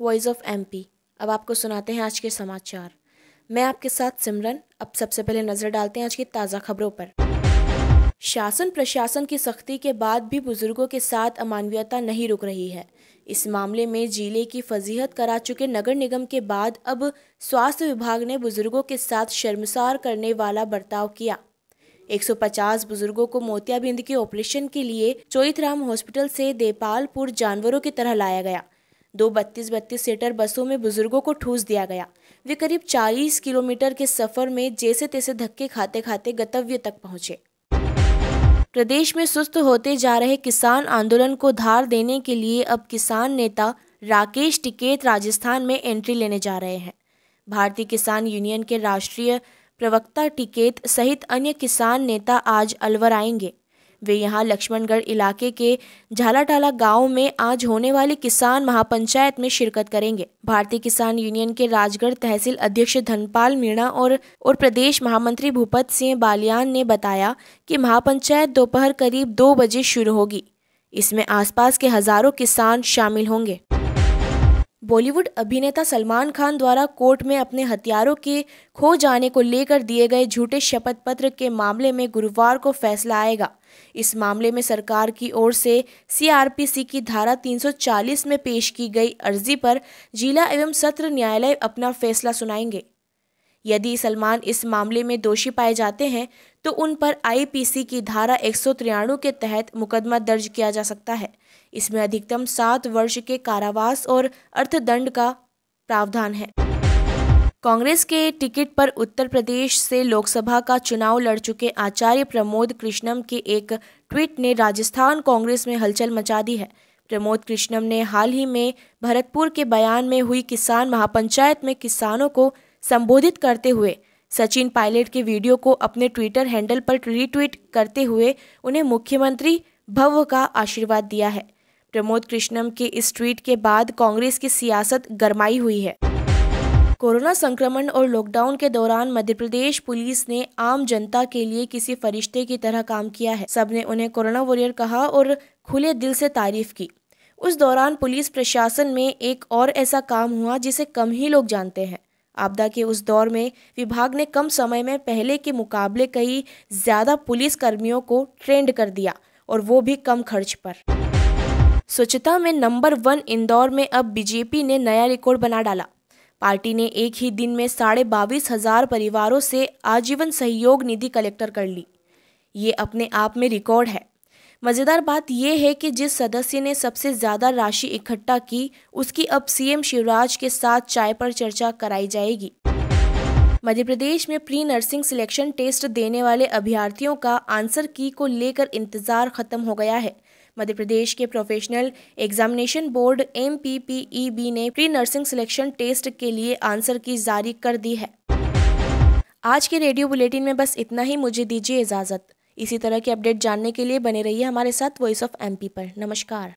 voice of MP अब आपको सुनाते हैं आज के समाचार मैं आपके साथ सिमरन अब सबसे पहले नजर डालते हैं आज की ताज़ा खबरों पर शासन प्रशासन की सख्ती के बाद भी बुजुर्गों के साथ अमानवीयता नहीं रुक रही है इस मामले में जिले की फजीहत करा चुके नगर निगम के बाद अब स्वास्थ्य विभाग ने बुजुर्गों के साथ शर्मसार करने वाला बर्ताव किया 150 बुजुर्गों को मोतियाबिंद के ऑपरेशन के लिए चोईथराम हॉस्पिटल से देपालपुर जानवरों की तरह लाया गया दो बत्तीस बत्तीस सीटर बसों में बुजुर्गों को ठूस दिया गया वे करीब 40 किलोमीटर के सफर में जैसे तैसे धक्के खाते खाते गंतव्य तक पहुंचे प्रदेश में सुस्त होते जा रहे किसान आंदोलन को धार देने के लिए अब किसान नेता राकेश टिकेत राजस्थान में एंट्री लेने जा रहे हैं भारतीय किसान यूनियन के राष्ट्रीय प्रवक्ता टिकेत सहित अन्य किसान नेता आज अलवर आएंगे वे यहाँ लक्ष्मणगढ़ इलाके के झालाटाला गांव में आज होने वाली किसान महापंचायत में शिरकत करेंगे भारतीय किसान यूनियन के राजगढ़ तहसील अध्यक्ष धनपाल मीणा और और प्रदेश महामंत्री भूपत सिंह बालियान ने बताया कि महापंचायत दोपहर करीब दो बजे शुरू होगी इसमें आसपास के हजारों किसान शामिल होंगे बॉलीवुड अभिनेता सलमान खान द्वारा कोर्ट में अपने हथियारों के खो जाने को लेकर दिए गए झूठे शपथ पत्र के मामले में गुरुवार को फैसला आएगा इस मामले में सरकार की ओर से सीआरपीसी की धारा 340 में पेश की गई अर्जी पर जिला एवं सत्र न्यायालय अपना फैसला सुनाएंगे यदि सलमान इस मामले में दोषी पाए जाते हैं तो उन पर आईपीसी की धारा एक के तहत मुकदमा दर्ज किया जा सकता है इसमें अधिकतम सात वर्ष के कारावास और अर्थदंड का प्रावधान है कांग्रेस के टिकट पर उत्तर प्रदेश से लोकसभा का चुनाव लड़ चुके आचार्य प्रमोद कृष्णम के एक ट्वीट ने राजस्थान कांग्रेस में हलचल मचा दी है प्रमोद कृष्णम ने हाल ही में भरतपुर के बयान में हुई किसान महापंचायत में किसानों को संबोधित करते हुए सचिन पायलट के वीडियो को अपने ट्विटर हैंडल पर रीट्वीट करते हुए उन्हें मुख्यमंत्री भव्य का आशीर्वाद दिया है प्रमोद कृष्णम के इस ट्वीट के बाद कांग्रेस की सियासत गरमाई हुई है कोरोना संक्रमण और लॉकडाउन के दौरान मध्य प्रदेश पुलिस ने आम जनता के लिए किसी फरिश्ते की तरह काम किया है सबने उन्हें कोरोना वॉरियर कहा और खुले दिल से तारीफ की उस दौरान पुलिस प्रशासन में एक और ऐसा काम हुआ जिसे कम ही लोग जानते हैं आपदा के उस दौर में विभाग ने कम समय में पहले के मुकाबले कई ज़्यादा पुलिस कर्मियों को ट्रेंड कर दिया और वो भी कम खर्च पर स्वच्छता में नंबर वन इंदौर में अब बीजेपी ने नया रिकॉर्ड बना डाला पार्टी ने एक ही दिन में साढ़े बावीस हजार परिवारों से आजीवन सहयोग निधि कलेक्टर कर ली ये अपने आप में रिकॉर्ड है मज़ेदार बात यह है कि जिस सदस्य ने सबसे ज़्यादा राशि इकट्ठा की उसकी अब सीएम शिवराज के साथ चाय पर चर्चा कराई जाएगी मध्य प्रदेश में प्री नर्सिंग सिलेक्शन टेस्ट देने वाले अभ्यर्थियों का आंसर की को लेकर इंतजार खत्म हो गया है मध्य प्रदेश के professional examination board M e ने प्री नर्सिंग सिलेक्शन टेस्ट के लिए आंसर की जारी कर दी है आज के रेडियो बुलेटिन में बस इतना ही मुझे दीजिए इजाज़त इसी तरह की अपडेट जानने के लिए बने रहिए हमारे साथ वॉइस ऑफ एमपी पर नमस्कार